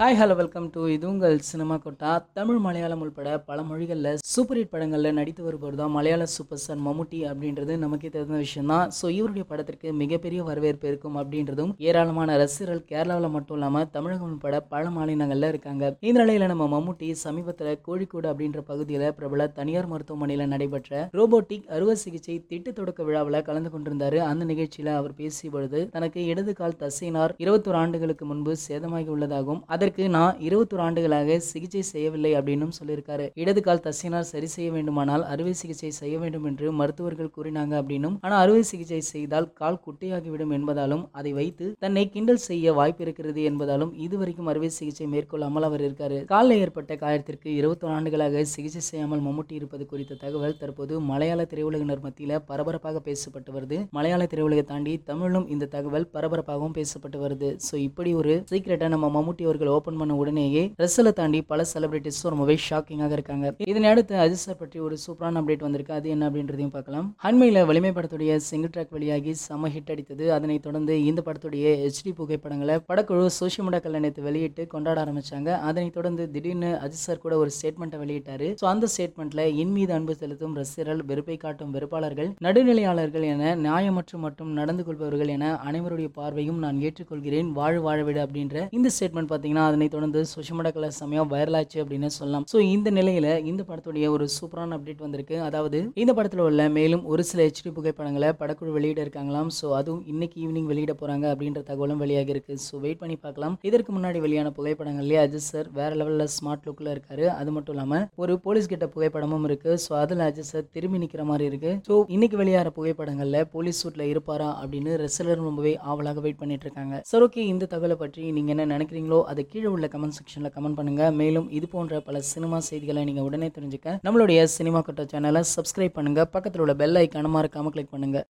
hi hello welcome to இது உங்கள் cinema quota Tamil Malayalam உள்பட பல மொழிகளில் சூப்பர் ஹிட் படங்களில் நடித்து வருபவர் தான் மலையாள சூப்பர் ஸ்டார் மம்முட்டி அப்படின்றது நமக்கே தெரிந்த விஷயம் தான் ஸோ இவருடைய படத்திற்கு மிகப்பெரிய வரவேற்பு இருக்கும் அப்படின்றதும் ஏராளமான ரசிகர்கள் கேரளாவில் மட்டும் இல்லாமல் தமிழகம் உள்பட பல மாநிலங்களில் இருக்காங்க இந்த நிலையில் நம்ம மம்முட்டி சமீபத்தில் கோழிக்கோடு அப்படின்ற பகுதியில் பிரபல தனியார் மருத்துவமனையில் நடைபெற்ற ரோபோட்டிக் அறுவை சிகிச்சை திட்ட தொடக்க விழாவில் கலந்து கொண்டிருந்தார் அந்த நிகழ்ச்சியில் அவர் பேசிய பொழுது தனக்கு இடது கால் தசையினார் இருபத்தோரு ஆண்டுகளுக்கு முன்பு சேதமாகி உள்ளதாகவும் அதற்கு இதற்கு நான் இருபத்தொரு ஆண்டுகளாக சிகிச்சை செய்யவில்லை அப்படின்னும் சொல்லியிருக்காரு இடது கால் தசினால் சரி செய்ய வேண்டுமானால் அறுவை சிகிச்சை செய்ய வேண்டும் என்று மருத்துவர்கள் கூறினாங்க அப்படின்னும் ஆனால் அறுவை சிகிச்சை செய்தால் கால் குட்டையாகிவிடும் என்பதாலும் அதை வைத்து தன்னை கிண்டல் செய்ய வாய்ப்பு இருக்கிறது என்பதாலும் இதுவரைக்கும் அறுவை சிகிச்சை மேற்கொள்ளாமல் அவர் இருக்காரு காலில் ஏற்பட்ட காயத்திற்கு இருபத்தொரு ஆண்டுகளாக சிகிச்சை செய்யாமல் மம்முட்டி இருப்பது குறித்த தகவல் தற்போது மலையாள திரையுலகினர் மத்தியில் பரபரப்பாக பேசப்பட்டு வருது மலையாள திரையுலகை தாண்டி தமிழும் இந்த தகவல் பரபரப்பாகவும் பேசப்பட்டு வருது ஸோ இப்படி ஒரு சீக்கிரட்டை நம்ம மம்முட்டி அவர்கள் ஓபன் பண்ண உடனேயே ரசலை தாண்டி பல செலிபிரிட்டிஸும் ரொம்பவே ஷாக்கிங்காக இருக்காங்க இதனை அடுத்து சார் பற்றி ஒரு சூப்பரான அப்டேட் வந்திருக்கு அது என்ன அப்படின்றதையும் பார்க்கலாம் அண்மையில் வலிமை படத்துடைய சிங்கிள் ட்ராக் வெளியாகி செம ஹிட் அடித்தது அதனைத் தொடர்ந்து இந்த படத்துடைய ஹெச்டி புகைப்படங்களை படக்குழு சோஷியல் மீடியாக்கள் கல்யாணத்தை வெளியிட்டு கொண்டாட ஆரம்பிச்சாங்க அதனைத் தொடர்ந்து திடீர்னு அஜித் சார் கூட ஒரு ஸ்டேட்மெண்ட்டை வெளியிட்டாரு ஸோ அந்த ஸ்டேட்மெண்ட்ல இன் மீது அன்பு செலுத்தும் ரசிகர்கள் வெறுப்பை காட்டும் வெறுப்பாளர்கள் நடுநிலையாளர்கள் என நியாயமற்ற மற்றும் நடந்து கொள்பவர்கள் என அனைவருடைய பார்வையும் நான் ஏற்றுக்கொள்கிறேன் வாழ் வாழவிடு அப்படின்ற இந்த ஸ்டேட்மெண்ட் பார்த்தீங்கன்னா அதனை தொடர்ந்து சோஷியல் கலர் செம்மையாக வைரல் ஆச்சு அப்படின்னு சொல்லலாம் ஸோ இந்த நிலையில் இந்த படத்துடைய ஒரு சூப்பரான அப்டேட் வந்திருக்கு அதாவது இந்த படத்தில் உள்ள மேலும் ஒரு சில ஹெச்டி புகைப்படங்களை படக்குழு வெளியிட இருக்காங்களாம் ஸோ அதுவும் இன்னைக்கு ஈவினிங் வெளியிட போகிறாங்க அப்படின்ற தகவலும் வெளியாக இருக்கு ஸோ வெயிட் பண்ணி பார்க்கலாம் இதற்கு முன்னாடி வெளியான புகைப்படங்கள்லேயே அஜித் சார் வேற லெவலில் ஸ்மார்ட் லுக்கில் இருக்காரு அது மட்டும் இல்லாமல் ஒரு போலீஸ் கிட்ட புகைப்படமும் இருக்கு ஸோ அதில் அஜித் சார் திரும்பி நிற்கிற மாதிரி இருக்கு ஸோ இன்னைக்கு வெளியாகிற புகைப்படங்களில் போலீஸ் சூட்டில் இருப்பாரா அப்படின்னு ரெசலர் ரொம்பவே ஆவலாக வெயிட் பண்ணிட்டு இருக்காங்க சார் ஓகே இந்த தகவலை பற்றி நீங்கள் என்ன நினைக்கிறீங்களோ அதை கீழே உள்ள கமெண்ட் செக்ஷனில் கமெண்ட் பண்ணுங்கள் மேலும் இது போன்ற பல சினிமா செய்திகளை நீங்கள் உடனே தெரிஞ்சுக்க நம்மளுடைய சினிமா கட்ட சேனலை சப்ஸ்கிரைப் பண்ணுங்க பக்கத்தில் உள்ள பெல் ஐக்கான மறக்காமல் கிளிக் பண்ணுங்கள்